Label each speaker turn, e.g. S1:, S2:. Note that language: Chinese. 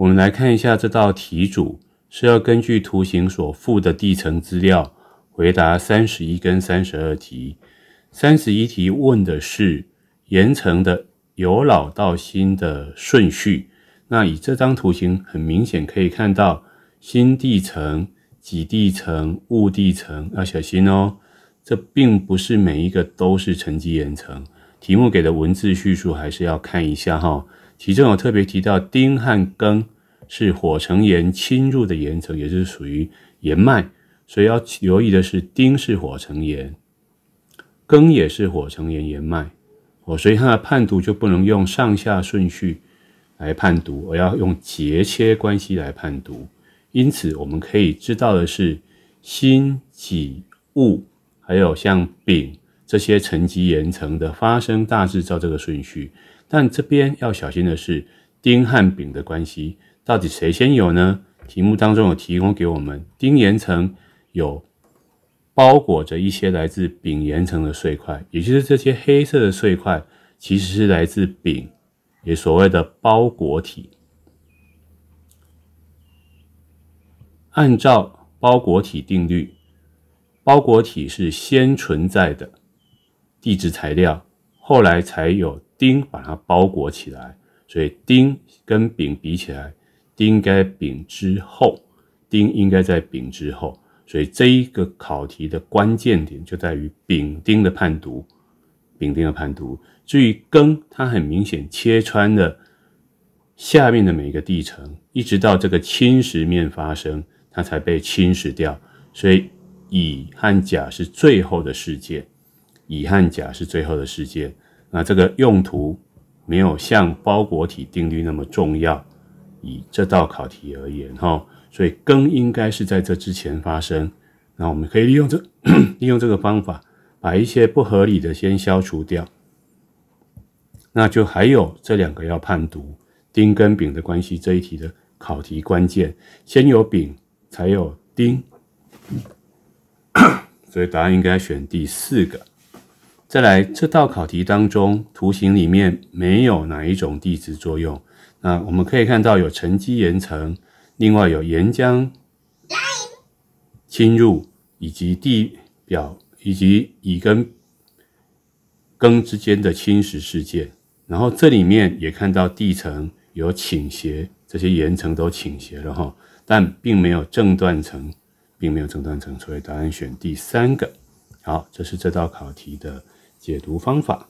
S1: 我们来看一下这道题，组，是要根据图形所附的地层资料回答三十一跟三十二题。三十一题问的是岩层的由老到新的顺序。那以这张图形很明显可以看到新地层、几地层、物地层。要小心哦，这并不是每一个都是沉积岩层。题目给的文字叙述还是要看一下哈，其中有特别提到丁和庚。是火成岩侵入的岩层，也是属于岩脉，所以要留意的是，丁是火成岩，庚也是火成岩岩脉，哦，所以它的判读就不能用上下顺序来判读，我要用节切关系来判读。因此，我们可以知道的是，辛、己、戊，还有像丙这些沉积岩层的发生，大致照这个顺序。但这边要小心的是。丁和丙的关系到底谁先有呢？题目当中有提供给我们，丁岩层有包裹着一些来自丙岩层的碎块，也就是这些黑色的碎块，其实是来自丙，也所谓的包裹体。按照包裹体定律，包裹体是先存在的地质材料，后来才有丁把它包裹起来。所以丁跟丙比起来，丁该丙之后，丁应该在丙之后。所以这一个考题的关键点就在于丙丁的判读，丙丁的判读。至于庚，它很明显切穿了下面的每个地层，一直到这个侵蚀面发生，它才被侵蚀掉。所以乙和甲是最后的事件，乙和甲是最后的事件。那这个用途。没有像包裹体定律那么重要，以这道考题而言，哈，所以更应该是在这之前发生。那我们可以利用这 利用这个方法，把一些不合理的先消除掉。那就还有这两个要判读丁跟丙的关系这一题的考题关键，先有丙才有丁，所以答案应该选第四个。再来这道考题当中，图形里面没有哪一种地质作用？那我们可以看到有沉积岩层，另外有岩浆侵入，以及地表以及乙跟庚之间的侵蚀事件。然后这里面也看到地层有倾斜，这些岩层都倾斜了哈，但并没有正断层，并没有正断层，所以答案选第三个。好，这是这道考题的。解读方法。